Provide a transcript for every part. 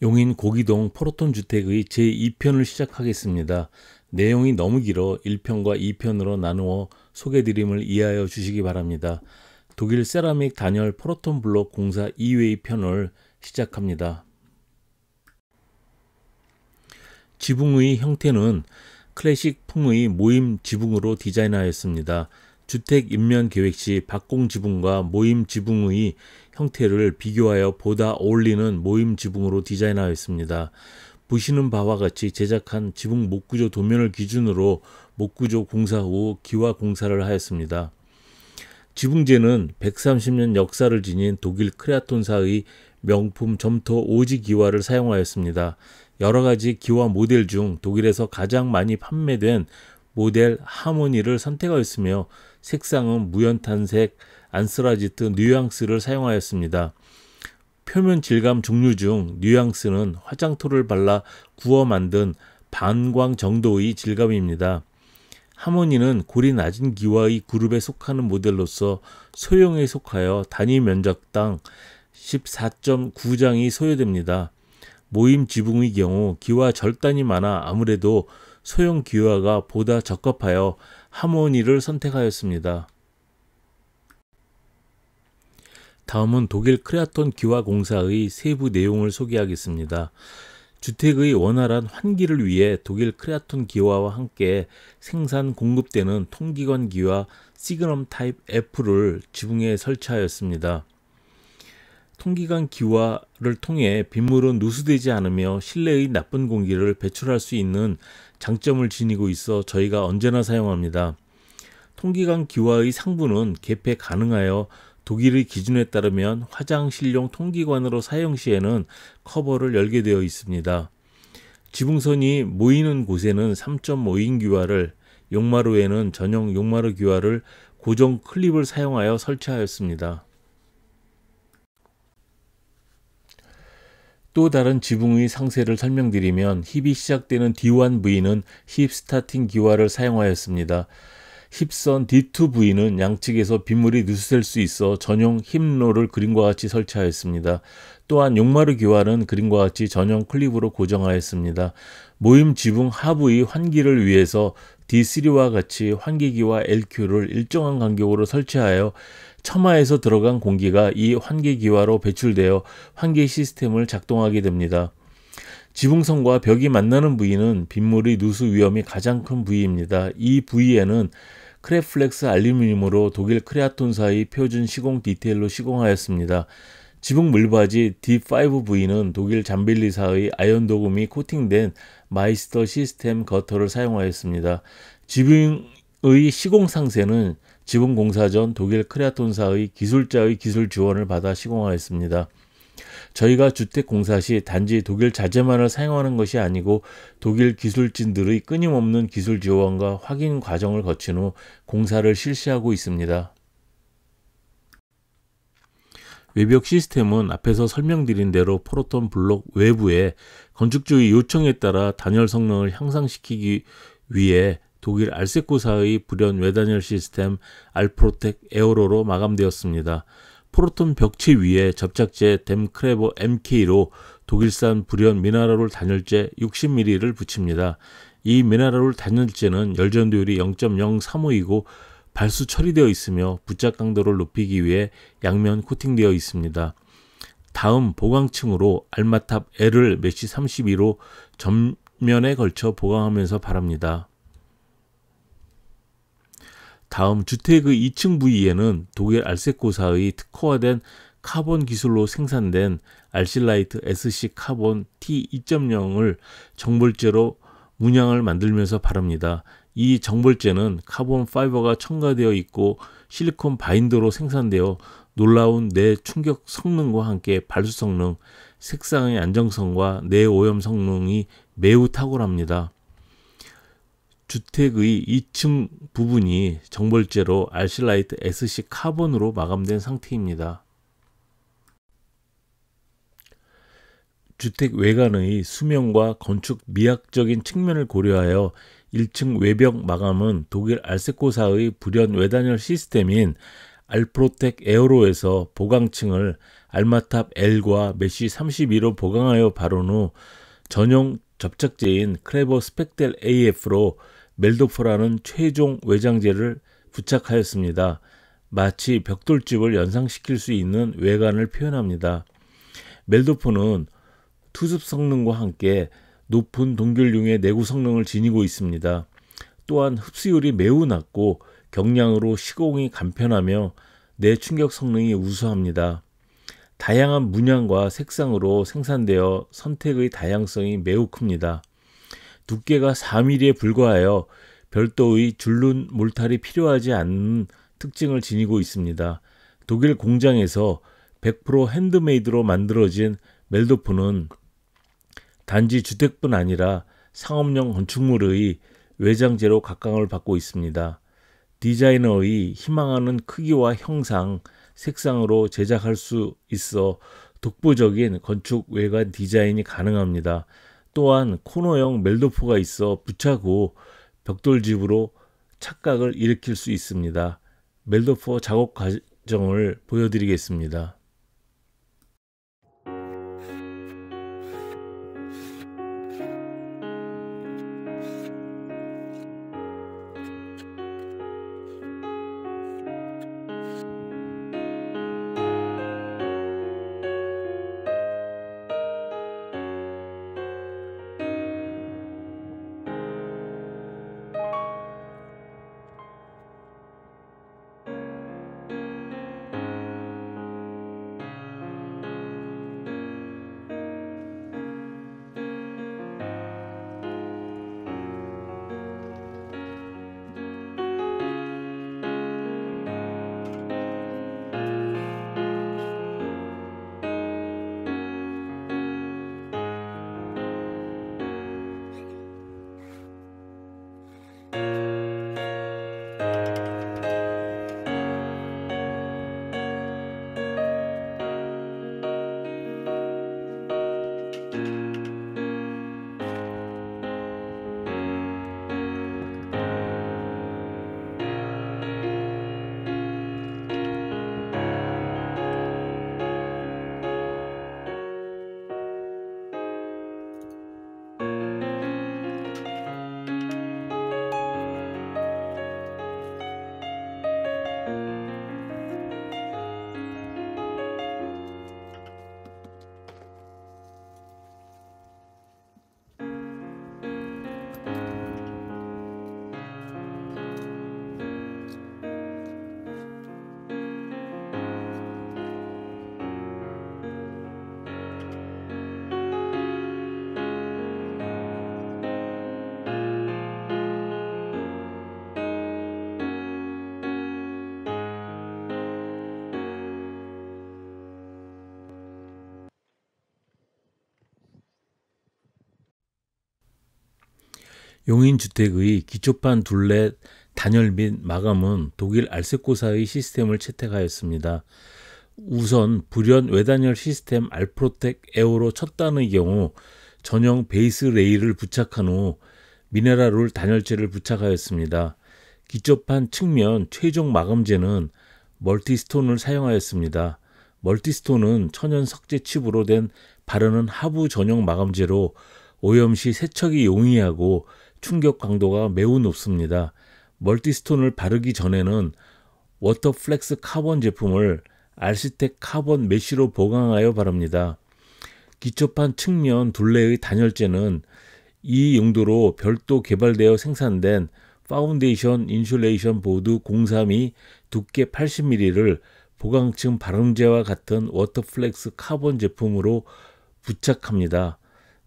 용인 고기동 포로톤 주택의 제2편을 시작하겠습니다. 내용이 너무 길어 1편과 2편으로 나누어 소개드림을 이해하여 주시기 바랍니다. 독일 세라믹 단열 포로톤 블록 공사 2회의 편을 시작합니다. 지붕의 형태는 클래식풍의 모임 지붕으로 디자인하였습니다. 주택 입면 계획 시 박공 지붕과 모임 지붕의 형태를 비교하여 보다 어울리는 모임 지붕으로 디자인하였습니다. 보시는 바와 같이 제작한 지붕 목구조 도면을 기준으로 목구조 공사 후 기와 공사를 하였습니다. 지붕제는 130년 역사를 지닌 독일 크레아톤사의 명품 점토 오지 기와를 사용하였습니다. 여러 가지 기와 모델 중 독일에서 가장 많이 판매된 모델 하모니를 선택하였으며 색상은 무연탄색, 안스라지트 뉘앙스를 사용하였습니다. 표면 질감 종류 중 뉘앙스는 화장토를 발라 구워 만든 반광 정도의 질감입니다. 하모니는 골이 낮은 기와의 그룹에 속하는 모델로서 소형에 속하여 단위 면적당 14.9장이 소요됩니다. 모임 지붕의 경우 기와 절단이 많아 아무래도 소형 기와가 보다 적합하여 하모니를 선택하였습니다. 다음은 독일 크레아톤 기와공사의 세부 내용을 소개하겠습니다. 주택의 원활한 환기를 위해 독일 크레아톤 기와와 함께 생산 공급되는 통기관 기와 시그넘 타입 F를 지붕에 설치하였습니다. 통기관 기와를 통해 빗물은 누수되지 않으며 실내의 나쁜 공기를 배출할 수 있는 장점을 지니고 있어 저희가 언제나 사용합니다. 통기관 기와의 상부는 개폐 가능하여 독일의 기준에 따르면 화장실용 통기관으로 사용 시에는 커버를 열게 되어 있습니다. 지붕선이 모이는 곳에는 3.5인 규화를, 용마루에는 전용 용마루 규화를 고정 클립을 사용하여 설치하였습니다. 또 다른 지붕의 상세를 설명드리면 힙이 시작되는 d 1부위는힙 스타팅 기와를 사용하였습니다. 힙선 D2V는 양측에서 빗물이 누수될 수 있어 전용 힙로를 그림과 같이 설치하였습니다. 또한 용마르 기환은 그림과 같이 전용 클립으로 고정하였습니다. 모임 지붕 하부의 환기를 위해서 D3와 같이 환기기와 LQ를 일정한 간격으로 설치하여 처마에서 들어간 공기가 이 환기기와로 배출되어 환기 시스템을 작동하게 됩니다. 지붕선과 벽이 만나는 부위는 빗물의 누수 위험이 가장 큰 부위입니다. 이 부위에는 크레플렉스 알루미늄으로 독일 크레아톤사의 표준 시공 디테일로 시공하였습니다. 지붕 물바지 D5V는 독일 잠빌리사의 아연 도금이 코팅된 마이스터 시스템 거터를 사용하였습니다. 지붕의 시공 상세는 지붕 공사 전 독일 크레아톤사의 기술자의 기술 지원을 받아 시공하였습니다. 저희가 주택 공사 시 단지 독일 자재만을 사용하는 것이 아니고 독일 기술진들의 끊임없는 기술 지원과 확인 과정을 거친 후 공사를 실시하고 있습니다. 외벽 시스템은 앞에서 설명드린 대로 프로톤 블록 외부에 건축주의 요청에 따라 단열 성능을 향상시키기 위해 독일 알세코사의 불연 외단열 시스템 알프로텍 에어로로 마감되었습니다. 포르톤 벽체 위에 접착제 댐크레버 MK로 독일산 불연 미나라롤 단열재 60mm를 붙입니다. 이 미나라롤 단열재는 열전도율이 0.035이고 발수 처리되어 있으며 부착 강도를 높이기 위해 양면 코팅되어 있습니다. 다음 보강층으로 알마탑 L을 메시 32로 전면에 걸쳐 보강하면서 바랍니다. 다음 주택의 2층 그 부위에는 독일 알세코사의 특허화된 카본 기술로 생산된 알실라이트 SC 카본 T2.0을 정벌제로 문양을 만들면서 바릅니다. 이 정벌제는 카본 파이버가 첨가되어 있고 실리콘 바인더로 생산되어 놀라운 내 충격 성능과 함께 발수 성능, 색상의 안정성과 내 오염 성능이 매우 탁월합니다. 주택의 2층 부분이 정벌제로 알실라이트 SC 카본으로 마감된 상태입니다. 주택 외관의 수명과 건축 미학적인 측면을 고려하여 1층 외벽 마감은 독일 알세코사의 불연 외단열 시스템인 알프로텍 에어로에서 보강층을 알마탑 L과 메쉬 32로 보강하여 발원 후 전용 접착제인 크레버 스펙델 AF로 멜도포라는 최종 외장재를 부착하였습니다. 마치 벽돌집을 연상시킬 수 있는 외관을 표현합니다. 멜도포는 투습 성능과 함께 높은 동결융의 내구 성능을 지니고 있습니다. 또한 흡수율이 매우 낮고 경량으로 시공이 간편하며 내충격 성능이 우수합니다. 다양한 문양과 색상으로 생산되어 선택의 다양성이 매우 큽니다. 두께가 4mm에 불과하여 별도의 줄눈 몰탈이 필요하지 않는 특징을 지니고 있습니다. 독일 공장에서 100% 핸드메이드로 만들어진 멜도폰은 단지 주택뿐 아니라 상업용 건축물의 외장재로 각광을 받고 있습니다. 디자이너의 희망하는 크기와 형상, 색상으로 제작할 수 있어 독보적인 건축 외관 디자인이 가능합니다. 또한 코너형 멜도포가 있어 부착후 벽돌집으로 착각을 일으킬 수 있습니다. 멜도포 작업 과정을 보여드리겠습니다. 용인주택의 기초판 둘레 단열 및 마감은 독일 알세코사의 시스템을 채택하였습니다. 우선 불연 외단열 시스템 알프로텍 에어로 첫 단의 경우 전용 베이스 레일을 부착한 후 미네랄롤 단열재를 부착하였습니다. 기초판 측면 최종 마감재는 멀티스톤을 사용하였습니다. 멀티스톤은 천연 석재 칩으로 된 바르는 하부 전용 마감재로 오염 시 세척이 용이하고 충격 강도가 매우 높습니다. 멀티스톤을 바르기 전에는 워터플렉스 카본 제품을 알시텍 카본 메쉬로 보강하여 바릅니다. 기초판 측면 둘레의 단열재는 이 용도로 별도 개발되어 생산된 파운데이션 인슐레이션 보드 032 두께 80mm를 보강층 발음제와 같은 워터플렉스 카본 제품으로 부착합니다.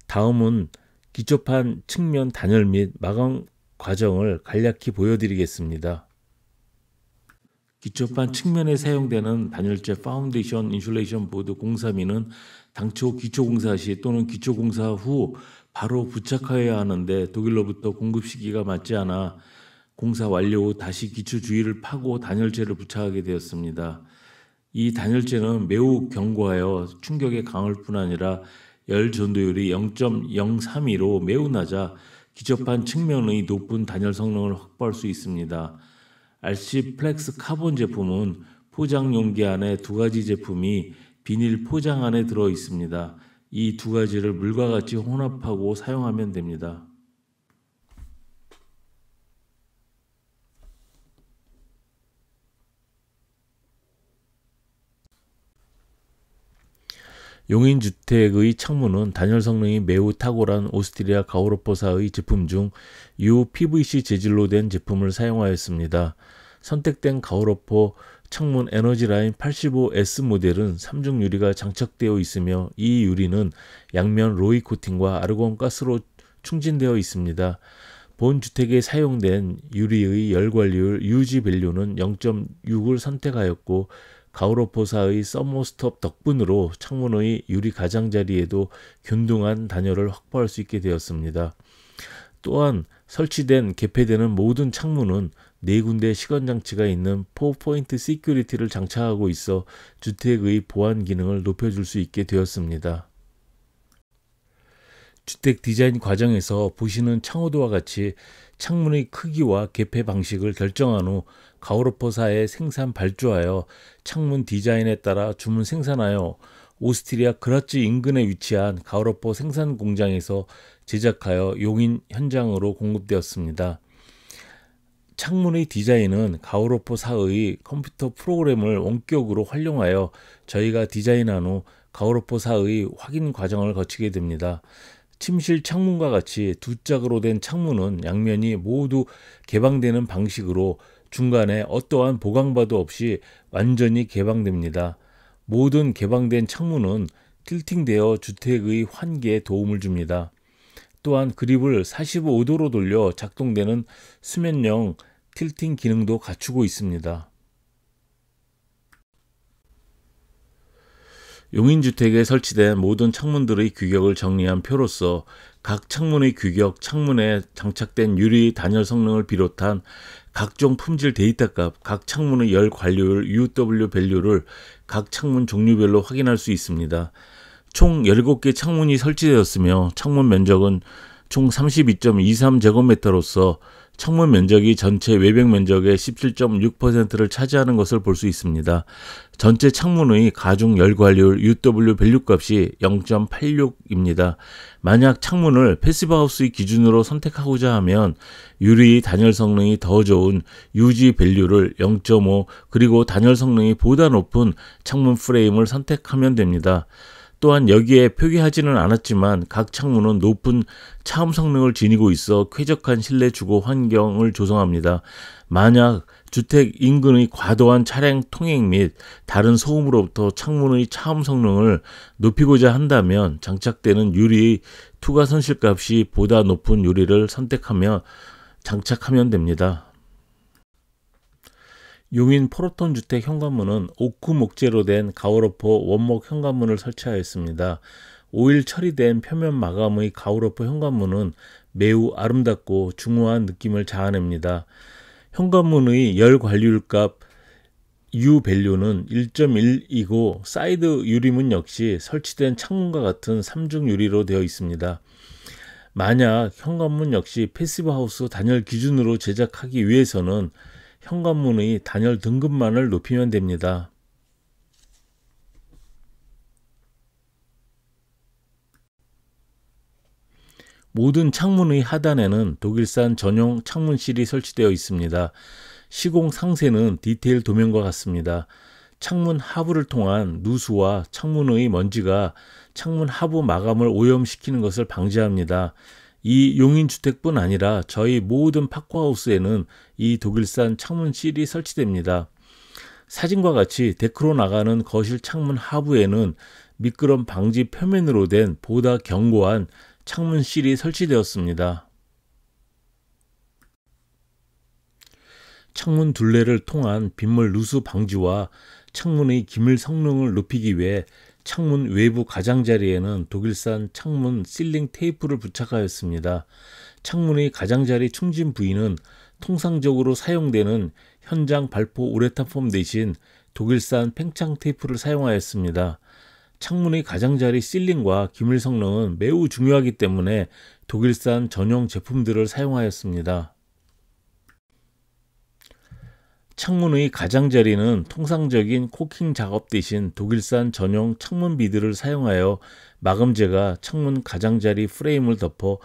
다음은 기초판 측면 단열 및 마감 과정을 간략히 보여드리겠습니다. 기초판 측면에 사용되는 단열재 파운데이션 인슐레이션 보드 032는 당초 기초공사 시 또는 기초공사 후 바로 부착하여야 하는데 독일로부터 공급 시기가 맞지 않아 공사 완료 후 다시 기초 주위를 파고 단열재를 부착하게 되었습니다. 이 단열재는 매우 견고하여 충격에 강할 뿐 아니라 열 전도율이 0.032로 매우 낮아 기접한 측면의 높은 단열 성능을 확보할 수 있습니다. RC 플렉스 카본 제품은 포장 용기 안에 두 가지 제품이 비닐 포장 안에 들어 있습니다. 이 두 가지를 물과 같이 혼합하고 사용하면 됩니다. 용인주택의 창문은 단열 성능이 매우 탁월한 오스트리아 가오로포사의 제품 중 UPVC 재질로 된 제품을 사용하였습니다. 선택된 가오로포 창문 에너지라인 85S 모델은 3중 유리가 장착되어 있으며 이 유리는 양면 로이 코팅과 아르곤 가스로 충진되어 있습니다. 본 주택에 사용된 유리의 열관리율 유지 밸류는 0.6을 선택하였고 가우로포사의 서머스톱 덕분으로 창문의 유리 가장자리에도 균등한 단열을 확보할 수 있게 되었습니다. 또한 설치된 개폐되는 모든 창문은 네 군데 시건 장치가 있는 4포인트 시큐리티를 장착하고 있어 주택의 보안 기능을 높여줄 수 있게 되었습니다. 주택 디자인 과정에서 보시는 창호도와 같이 창문의 크기와 개폐 방식을 결정한 후 가오르포사의 생산 발주하여 창문 디자인에 따라 주문 생산하여 오스트리아 그라츠 인근에 위치한 가오르포 생산 공장에서 제작하여 용인 현장으로 공급되었습니다. 창문의 디자인은 가오로포 사의 컴퓨터 프로그램을 원격으로 활용하여 저희가 디자인한 후 가오로포 사의 확인 과정을 거치게 됩니다. 침실 창문과 같이 두 짝으로 된 창문은 양면이 모두 개방되는 방식으로 중간에 어떠한 보강바도 없이 완전히 개방됩니다. 모든 개방된 창문은 틸팅되어 주택의 환기에 도움을 줍니다. 또한 그립을 45도로 돌려 작동되는 수면형 틸팅 기능도 갖추고 있습니다. 용인주택에 설치된 모든 창문들의 규격을 정리한 표로서 각 창문의 규격, 창문에 장착된 유리 단열 성능을 비롯한 각종 품질 데이터 값, 각 창문의 열 관료율 UW 밸류를 각 창문 종류별로 확인할 수 있습니다. 총 17개 창문이 설치되었으며 창문 면적은 총 32.23제곱미터로서 청문 면적이 전체 외벽 면적의 17.6%를 차지하는 것을 볼 수 있습니다. 전체 창문의 가중 열관률 UW 밸류 값이 0.86입니다. 만약 창문을 패시브하우스의 기준으로 선택하고자 하면 유리 단열 성능이 더 좋은 유지 밸류를 0.5 그리고 단열 성능이 보다 높은 창문 프레임을 선택하면 됩니다. 또한 여기에 표기하지는 않았지만 각 창문은 높은 차음 성능을 지니고 있어 쾌적한 실내 주거 환경을 조성합니다. 만약 주택 인근의 과도한 차량 통행 및 다른 소음으로부터 창문의 차음 성능을 높이고자 한다면 장착되는 유리의 투과 손실값이 보다 높은 유리를 선택하며 장착하면 됩니다. 용인 포로톤 주택 현관문은 옥구 목재로 된 가오로포 원목 현관문을 설치하였습니다. 5일 처리된 표면 마감의 가오로포 현관문은 매우 아름답고 중후한 느낌을 자아냅니다. 현관문의 열 관리율값 U 밸류는 1.1이고 사이드 유리문 역시 설치된 창문과 같은 3중 유리로 되어 있습니다. 만약 현관문 역시 패시브 하우스 단열 기준으로 제작하기 위해서는 현관문의 단열 등급만을 높이면 됩니다. 모든 창문의 하단에는 독일산 전용 창문실이 설치되어 있습니다. 시공 상세는 디테일 도면과 같습니다. 창문 하부를 통한 누수와 창문의 먼지가 창문 하부 마감을 오염시키는 것을 방지합니다. 이 용인주택뿐 아니라 저희 모든 파크하우스에는 이 독일산 창문 실이 설치됩니다. 사진과 같이 데크로 나가는 거실 창문 하부에는 미끄럼 방지 표면으로 된 보다 견고한 창문 실이 설치되었습니다. 창문 둘레를 통한 빗물 누수 방지와 창문의 기밀 성능을 높이기 위해 창문 외부 가장자리에는 독일산 창문 실링 테이프를 부착하였습니다. 창문의 가장자리 충진 부위는 통상적으로 사용되는 현장 발포 우레탄 폼 대신 독일산 팽창 테이프를 사용하였습니다. 창문의 가장자리 실링과 기밀 성능은 매우 중요하기 때문에 독일산 전용 제품들을 사용하였습니다. 창문의 가장자리는 통상적인 코킹 작업 대신 독일산 전용 창문 비드를 사용하여 마감재가 창문 가장자리 프레임을 덮어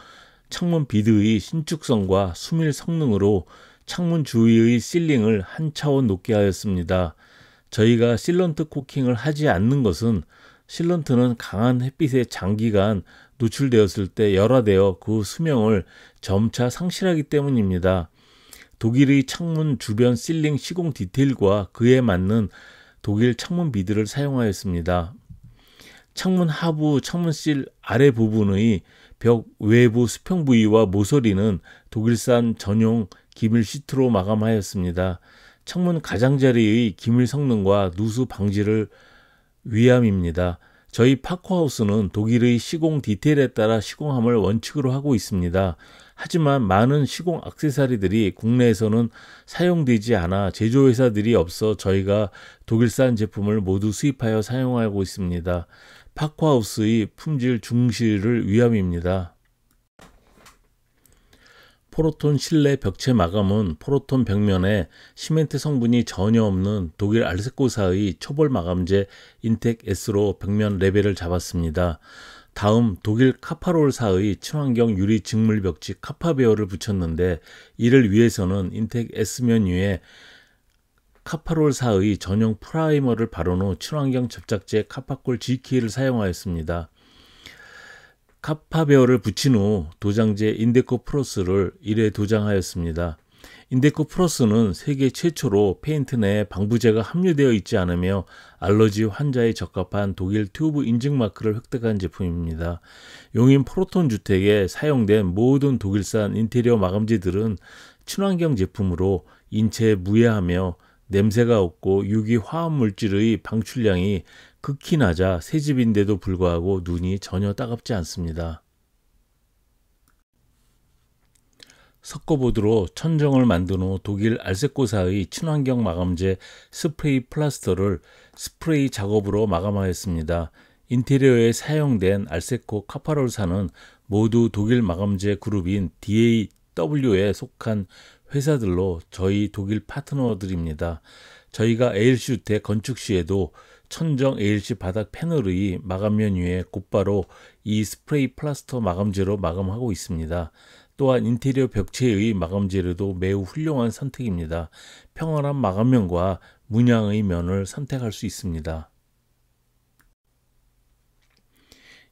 창문 비드의 신축성과 수밀 성능으로 창문 주위의 실링을 한 차원 높게 하였습니다. 저희가 실런트 코킹을 하지 않는 것은 실런트는 강한 햇빛에 장기간 노출되었을 때 열화되어 그 수명을 점차 상실하기 때문입니다. 독일의 창문 주변 실링 시공 디테일과 그에 맞는 독일 창문 비드를 사용하였습니다. 창문 하부 창문실 아래 부분의 벽 외부 수평 부위와 모서리는 독일산 전용 기밀 시트로 마감하였습니다. 창문 가장자리의 기밀 성능과 누수 방지를 위함입니다. 저희 파코하우스는 독일의 시공 디테일에 따라 시공함을 원칙으로 하고 있습니다. 하지만 많은 시공 악세사리들이 국내에서는 사용되지 않아 제조회사들이 없어 저희가 독일산 제품을 모두 수입하여 사용하고 있습니다. 파코하우스의 품질 중시를 위함입니다. 포로톤 실내 벽체 마감은 포로톤 벽면에 시멘트 성분이 전혀 없는 독일 알세코사의 초벌 마감제 인텍 S로 벽면 레벨을 잡았습니다. 다음 독일 카파롤사의 친환경 유리 직물 벽지 카파베어를 붙였는데 이를 위해서는 인텍 S면 위에 카파롤사의 전용 프라이머를 바른 후 친환경 접착제 카파콜 GK를 사용하였습니다. 카파베어를 붙인 후도장제 인데코 프로스를 1회 도장하였습니다. 인데코 프로스는 세계 최초로 페인트 내에 방부제가 함유되어 있지 않으며 알러지 환자에 적합한 독일 튜브 인증 마크를 획득한 제품입니다. 용인 프로톤 주택에 사용된 모든 독일산 인테리어 마감재들은 친환경 제품으로 인체에 무해하며 냄새가 없고 유기 화합 물질의 방출량이 극히 낮아 새집인데도 불구하고 눈이 전혀 따갑지 않습니다. 석고보드로 천정을 만든 후 독일 알세코사의 친환경 마감제 스프레이 플라스터를 스프레이 작업으로 마감하였습니다. 인테리어에 사용된 알세코 카파롤사는 모두 독일 마감제 그룹인 DAW에 속한 회사들로 저희 독일 파트너들입니다. 저희가 에일슈트 건축 시에도 천정 ALC 바닥 패널의 마감면 위에 곧바로 이 스프레이 플라스터 마감재로 마감하고 있습니다. 또한 인테리어 벽체의 마감 재료도 매우 훌륭한 선택입니다. 평활한 마감면과 문양의 면을 선택할 수 있습니다.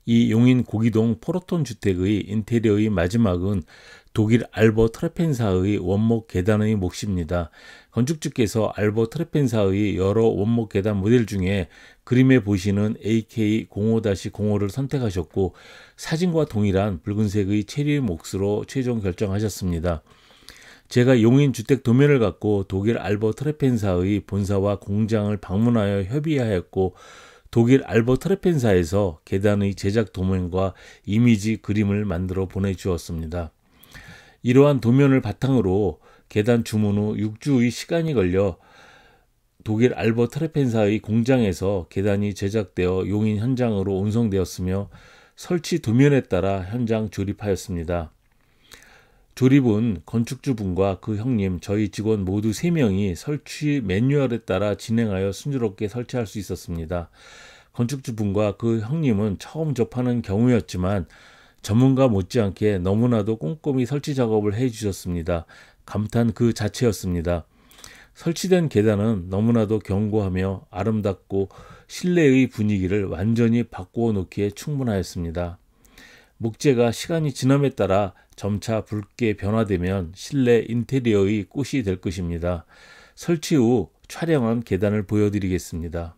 이 용인 고기동 포로톤 주택의 인테리어의 마지막은 독일 알버 트레펜사의 원목 계단의 몫입니다. 건축주께서 알버 트레펜사의 여러 원목 계단 모델 중에 그림에 보시는 AK05-05를 선택하셨고 사진과 동일한 붉은색의 체리의 몫으로 최종 결정하셨습니다. 제가 용인 주택 도면을 갖고 독일 알버 트레펜사의 본사와 공장을 방문하여 협의하였고 독일 알버 트레펜사에서 계단의 제작 도면과 이미지 그림을 만들어 보내주었습니다. 이러한 도면을 바탕으로 계단 주문 후 6주의 시간이 걸려 독일 알버 트레펜사의 공장에서 계단이 제작되어 용인 현장으로 운송되었으며 설치 도면에 따라 현장 조립하였습니다. 조립은 건축주분과 그 형님, 저희 직원 모두 3명이 설치 매뉴얼에 따라 진행하여 순조롭게 설치할 수 있었습니다. 건축주분과 그 형님은 처음 접하는 경우였지만 전문가 못지않게 너무나도 꼼꼼히 설치 작업을 해 주셨습니다. 감탄 그 자체였습니다. 설치된 계단은 너무나도 견고하며 아름답고 실내의 분위기를 완전히 바꾸어 놓기에 충분하였습니다. 목재가 시간이 지남에 따라 점차 붉게 변화되면 실내 인테리어의 꽃이 될 것입니다. 설치 후 촬영한 계단을 보여드리겠습니다.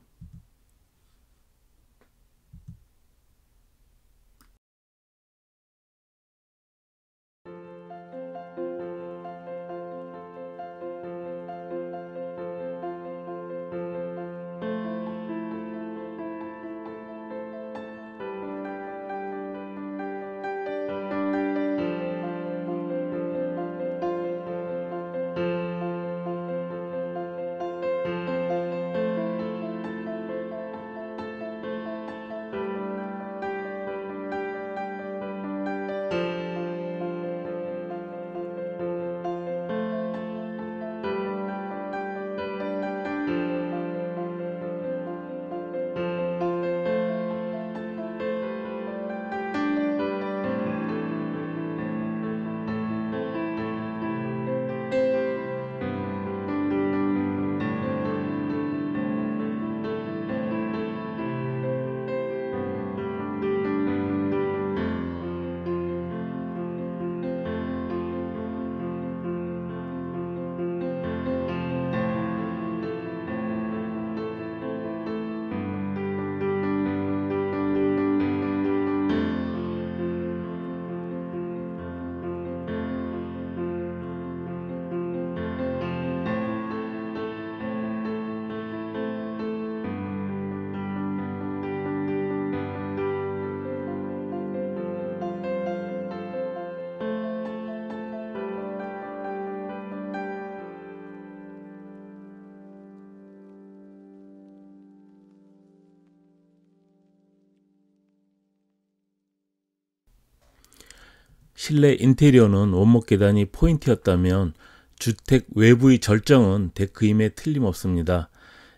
실내 인테리어는 원목 계단이 포인트였다면 주택 외부의 절정은 데크임에 틀림없습니다.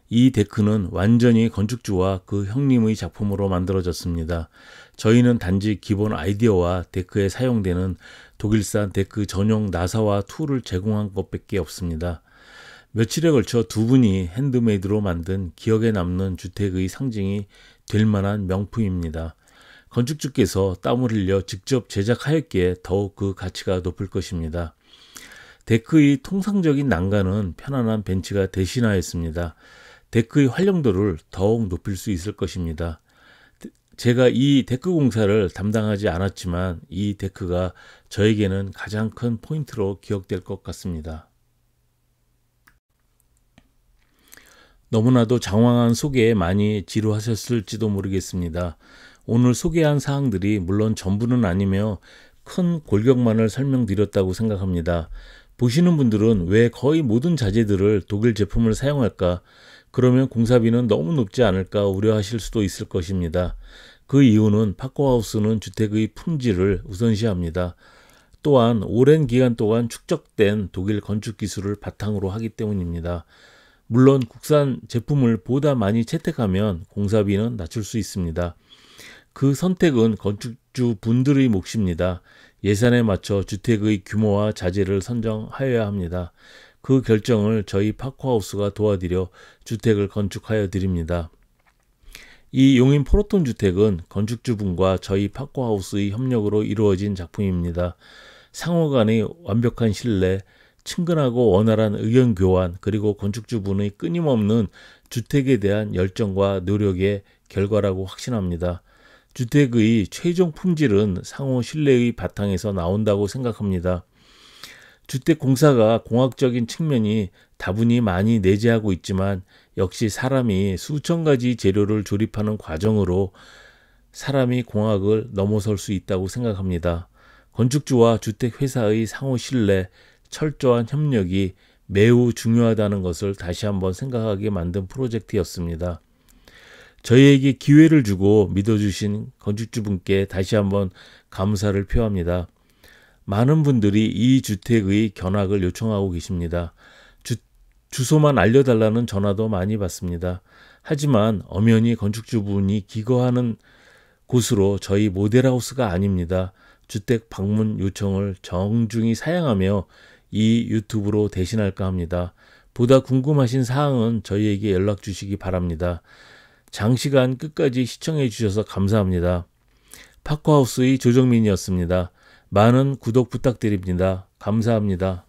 이 데크는 완전히 건축주와 그 형님의 작품으로 만들어졌습니다. 저희는 단지 기본 아이디어와 데크에 사용되는 독일산 데크 전용 나사와 툴을 제공한 것밖에 없습니다. 며칠에 걸쳐 두 분이 핸드메이드로 만든 기억에 남는 주택의 상징이 될 만한 명품입니다. 건축주께서 땀을 흘려 직접 제작하였기에 더욱 그 가치가 높을 것입니다. 데크의 통상적인 난간은 편안한 벤치가 대신하였습니다. 데크의 활용도를 더욱 높일 수 있을 것입니다. 제가 이 데크 공사를 담당하지 않았지만 이 데크가 저에게는 가장 큰 포인트로 기억될 것 같습니다. 너무나도 장황한 소개에 많이 지루하셨을지도 모르겠습니다. 오늘 소개한 사항들이 물론 전부는 아니며 큰 골격만을 설명드렸다고 생각합니다. 보시는 분들은 왜 거의 모든 자재들을 독일 제품을 사용할까? 그러면 공사비는 너무 높지 않을까 우려하실 수도 있을 것입니다. 그 이유는 파코하우스는 주택의 품질을 우선시합니다. 또한 오랜 기간 동안 축적된 독일 건축 기술을 바탕으로 하기 때문입니다. 물론 국산 제품을 보다 많이 채택하면 공사비는 낮출 수 있습니다. 그 선택은 건축주 분들의 몫입니다. 예산에 맞춰 주택의 규모와 자재를 선정하여야 합니다. 그 결정을 저희 파코하우스가 도와드려 주택을 건축하여 드립니다. 이 용인 포로톤 주택은 건축주분과 저희 파코하우스의 협력으로 이루어진 작품입니다. 상호 간의 완벽한 신뢰, 친근하고 원활한 의견 교환, 그리고 건축주분의 끊임없는 주택에 대한 열정과 노력의 결과라고 확신합니다. 주택의 최종 품질은 상호 신뢰의 바탕에서 나온다고 생각합니다. 주택공사가 공학적인 측면이 다분히 많이 내재하고 있지만 역시 사람이 수천 가지 재료를 조립하는 과정으로 사람이 공학을 넘어설 수 있다고 생각합니다. 건축주와 주택회사의 상호 신뢰, 철저한 협력이 매우 중요하다는 것을 다시 한번 생각하게 만든 프로젝트였습니다. 저희에게 기회를 주고 믿어주신 건축주분께 다시 한번 감사를 표합니다. 많은 분들이 이 주택의 견학을 요청하고 계십니다. 주, 주소만 알려달라는 전화도 많이 받습니다. 하지만 엄연히 건축주분이 기거하는 곳으로 저희 모델하우스가 아닙니다. 주택 방문 요청을 정중히 사양하며 이 유튜브로 대신할까 합니다. 보다 궁금하신 사항은 저희에게 연락 주시기 바랍니다. 장시간 끝까지 시청해 주셔서 감사합니다. 파커하우스의 조정민이었습니다. 많은 구독 부탁드립니다. 감사합니다.